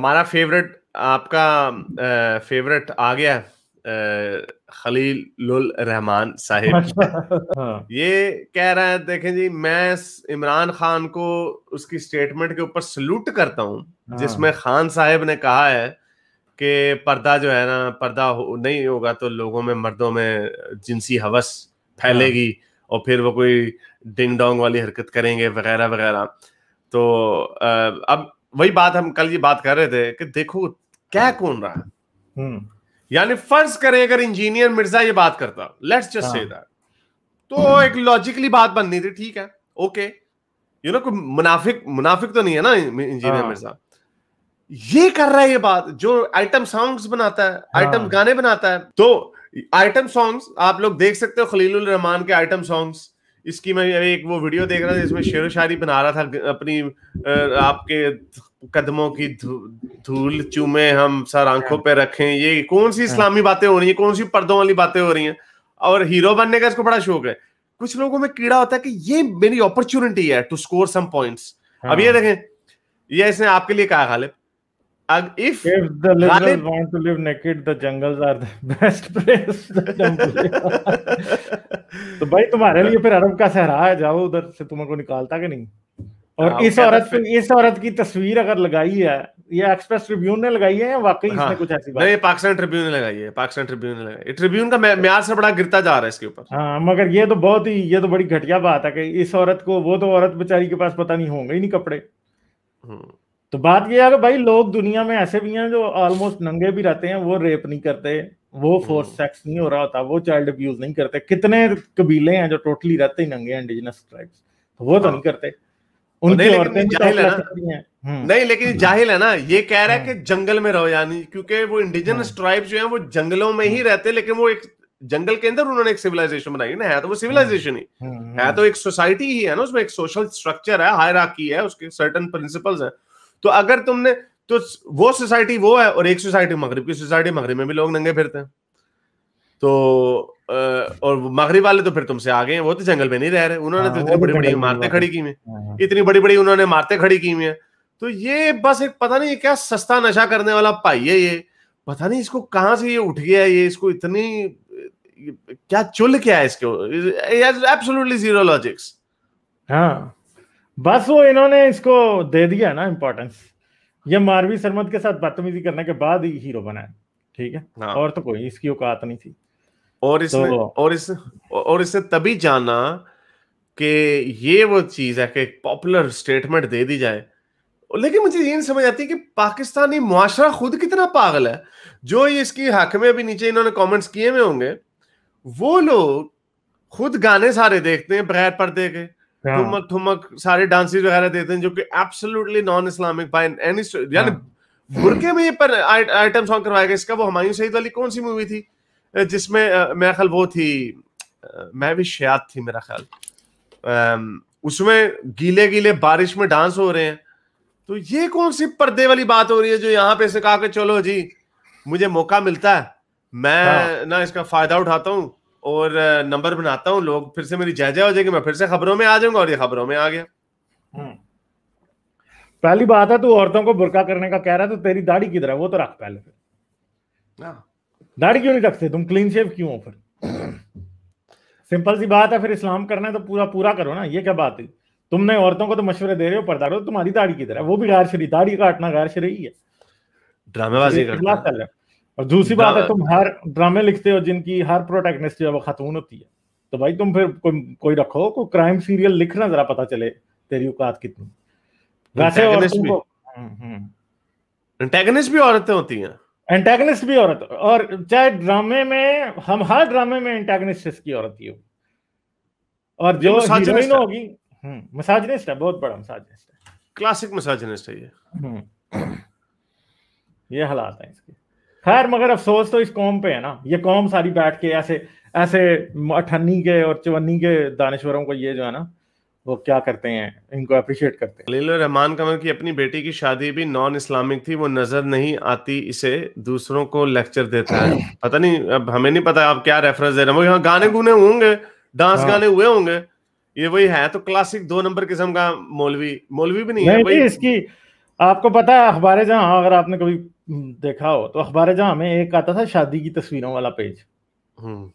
हमारा फेवरेट आपका आ, फेवरेट आ गया आ, खलील रहमान साहिब अच्छा, हाँ। ये कह रहा है देखें जी मैं इमरान खान को उसकी स्टेटमेंट के ऊपर सल्यूट करता हूँ हाँ। जिसमें खान साहब ने कहा है कि पर्दा जो है ना पर्दा हो, नहीं होगा तो लोगों में मर्दों में जिनसी हवस फैलेगी हाँ। और फिर वो कोई डिंग डोंग वाली हरकत करेंगे वगैरह वगैरह तो अब वही बात हम कल ये बात कर रहे थे कि देखो क्या हाँ। कौन रहा है हम्म। यानी फर्ज करें अगर इंजीनियर मिर्जा ये बात करता लेट्स जस्ट से दैट तो एक लॉजिकली बात बननी थी ठीक है ओके यू नो कोई मुनाफिक मुनाफिक तो नहीं है ना इंजीनियर हाँ। मिर्जा ये कर रहा है ये बात जो आइटम सॉन्ग्स बनाता है आइटम हाँ। गाने बनाता है तो आइटम सॉन्ग्स आप लोग देख सकते हो खलील रहमान के आइटम सॉन्ग्स इसकी मैं एक वो वीडियो देख रहा था जिसमें शेर शायरी बना रहा था अपनी आपके कदमों की धूल चूमे हम सर आंखों पे रखें ये कौन सी हाँ। इस्लामी बातें हो रही है कौन सी पर्दों वाली बातें हो रही हैं और हीरो बनने का इसको बड़ा शौक है कुछ लोगों में कीड़ा होता है कि ये मेरी अपॉर्चुनिटी है टू स्कोर सम पॉइंट्स अब ये हाँ। देखें ये इसने आपके लिए कहा Ghalib if, if the liberals Ghalib, want to live naked, the jungles are the best place. तो भाई तुम्हारे लिए फिर अरब का सहरा है जाओ उधर से तुमको निकालता कि नहीं और हाँ, इस औरत पे इस औरत की तस्वीर अगर लगाई है ये एक्सप्रेस ट्रिब्यून ने लगाई है या वाकई हाँ, इसने कुछ ऐसी बात नहीं पाकिस्तान ट्रिब्यून ने लगाई है पाकिस्तान ट्रिब्यून ने लगाई ट्रिब्यून का म्यार से बड़ा गिरता जा रहा है इसके ऊपर हाँ मगर ये तो बहुत ही ये तो बड़ी घटिया बात है कि इस औरत को वो तो औरत बेचारी के पास पता नहीं होंगे ही नहीं कपड़े हम्म। तो बात ये है कि भाई लोग दुनिया में ऐसे भी हैं जो ऑलमोस्ट नंगे भी रहते हैं वो रेप नहीं करते वो फोर्स हम्म। सेक्स नहीं हो रहा होता वो चाइल्ड अब्यूज नहीं करते कितने कबीले हैं जो टोटली रहते ही नंगे हैं इंडिजिनस ट्राइब्स तो वो तो हाँ। नहीं करते उनकी औरतें जाहिल है ना हम्म। नहीं लेकिन हम्म। जाहिल है ना ये कह रहा है हाँ। कि जंगल में रहो यानी क्योंकि वो इंडिजिनस ट्राइब हाँ। जो है वो जंगलों में ही रहते लेकिन वो एक जंगल के अंदर उन्होंने एक सिविलाइजेशन बनाई ना है तो वो सिविलाइजेशन ही है तो एक सोसाइटी ही है ना उसमें एक सोशल स्ट्रक्चर है हायराकी है उसके सर्टन प्रिंसिपल्स हैं तो अगर तुमने तो वो सोसाइटी वो है और एक सोसाइटी मगरब की सोसाइटी मगरब में भी लोग नंगे फिरते हैं तो और मगरब वाले तो फिर तुमसे आगे हैं वो तो जंगल में नहीं रह रहे उन्होंने हाँ, तो इतनी बड़ी बड़ी इमारतें खड़ी की हुई हाँ, हाँ। इतनी बड़ी बड़ी उन्होंने इमारतें खड़ी की हुई है तो ये बस एक पता नहीं क्या सस्ता नशा करने वाला पाई है ये पता नहीं इसको कहाँ से ये उठ गया ये इसको इतनी क्या चुल क्या है इसके एब्सोल्युटली जीरो लॉजिक्स हाँ बस वो इन्होंने इसको दे दिया ना इंपॉर्टेंस ये मारवी सरमद के साथ बदतमीजी करने के बाद ही हीरो बना है ठीक है हाँ। और तो कोई इसकी औकात नहीं थी और इसने तो, और इस और इसने तभी जाना कि ये वो चीज है कि पॉपुलर स्टेटमेंट दे दी जाए लेकिन मुझे ये नहीं समझ आती कि पाकिस्तानी मुआशरा खुद कितना पागल है जो ये इसकी हक में अभी नीचे इन्होंने कमेंट्स किए हुए होंगे वो लोग खुद गाने सारे देखते हैं बगैर पर्दे के थुमक हाँ। थुमक सारे डांसेस वगैरह देते हैं जो कि absolutely non Islamic by any यानी हाँ। बुरके में ये पर आइटम सॉन्ग करवाया गया इसका वो हुमायूं सईद वाली कौन सी मूवी थी जिसमें मेरा ख्याल वो थी मैं भी शयाद थी मेरा ख्याल उसमें गीले गीले बारिश में डांस हो रहे हैं तो ये कौन सी पर्दे वाली बात हो रही है जो यहाँ पे इसने कहा कि चलो जी मुझे मौका मिलता है मैं हाँ। ना इसका फायदा उठाता हूँ और नंबर बनाता हूँ लोग फिर से मेरी जय जय हो जाएगी मैं फिर से खबरों में आ जाऊंगा और ये खबरों में आ गया हम्म। पहली बात है तू औरतों को बुरका करने का कह रहा है तो तेरी दाढ़ी किधर है वो तो रख पहले फिर हाँ। दाढ़ी क्यों नहीं रखते तुम क्लीन शेव क्यों हो फिर सिंपल सी बात है फिर इस्लाम करना है तो पूरा पूरा करो ना ये क्या बात है तुमने औरतों को तो मशवरे दे रहे हो पर्दा करो तो तुम्हारी दाढ़ी किधर है वो भी गैर शरी दाढ़ी काटना गैर शरी है ड्रामेबाजी कर रहा और दूसरी बात है तुम हर ड्रामे लिखते हो जिनकी हर प्रोटेक्निस्ट जो है वो खातून होती है तो भाई तुम फिर कोई कोई रखो को क्राइम सीरियल लिखना जरा पता चले तेरी औकात कितनी वैसे और तुमको एंटेगनिस्ट भी औरतें होती हैं एंटेगनिस्ट भी औरत और चाहे ड्रामे में हम हर ड्रामे में एंटेगनिस्ट की औरत ही होगी और जो हीरोइन होगी मसाजनिस्ट है बहुत बड़ा मसाजनिस्ट है क्लासिक मसाजनिस्ट है ये हम्म। ये हालात है इसके खैर मगर अफसोस तो इस कौम पे है ना ये कौम सारी बैठ के ऐसे ऐसे अठन्नी के और चवन्नी के दानश्वरों को ये जो है ना वो क्या करते हैं इनको अप्रिशिएट करते हैं रहमान कमल की अपनी बेटी की शादी भी नॉन इस्लामिक थी वो नजर नहीं आती इसे दूसरों को लेक्चर देता है पता नहीं अब हमें नहीं पता आप क्या रेफरेंस दे रहे हैं यहाँ गाने गुने होंगे डांस हाँ। गाने हुए होंगे ये वही है तो क्लासिक दो नंबर किस्म का मौलवी मौलवी भी नहीं, नहीं है नहीं, इसकी आपको पता है अखबार जहाँ हाँ, अगर आपने कभी हम्म, देखा हो तो अखबार जहाँ में एक आता था शादी की तस्वीरों वाला पेज हम्म।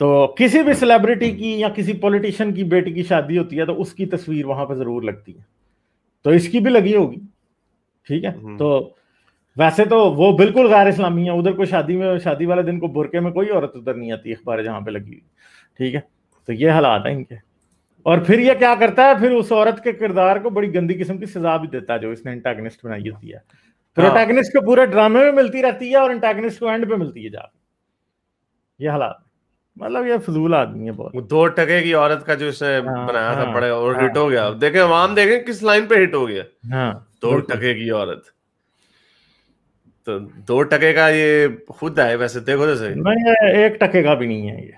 तो किसी भी सेलिब्रिटी की या किसी पॉलिटिशियन की बेटी की शादी होती है तो उसकी तस्वीर वहां पर जरूर लगती है तो इसकी भी लगी होगी ठीक है हम्म। तो वैसे तो वो बिल्कुल गैर इस्लामी है उधर को शादी में शादी वाले दिन को बुरके में कोई औरत उधर नहीं आती अखबार जहाँ पे लगी हुई ठीक है तो ये हालात है इनके और फिर ये क्या करता है फिर उस औरत के किरदार को बड़ी गंदी किस्म की सजा भी देता है जो इसने इंटेगनिस्ट बनाई होती है प्रोटेगनिस्ट हाँ। को पूरे ड्रामे में मिलती रहती है और इंटेगनिस्ट को एंड पे मिलती है जाकर ये हालात मतलब ये फजूल आदमी है बहुत दो टके की औरत का जो इसे हाँ, बनाया था हाँ। पड़े और हिट हो गया देखे हम देखे किस लाइन पे हिट हो गया दो टके की औरत तो दो टके का ये खुद है वैसे देखो तो सही नहीं एक टके का भी नहीं है ये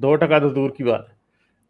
दो टका तो दूर की बात है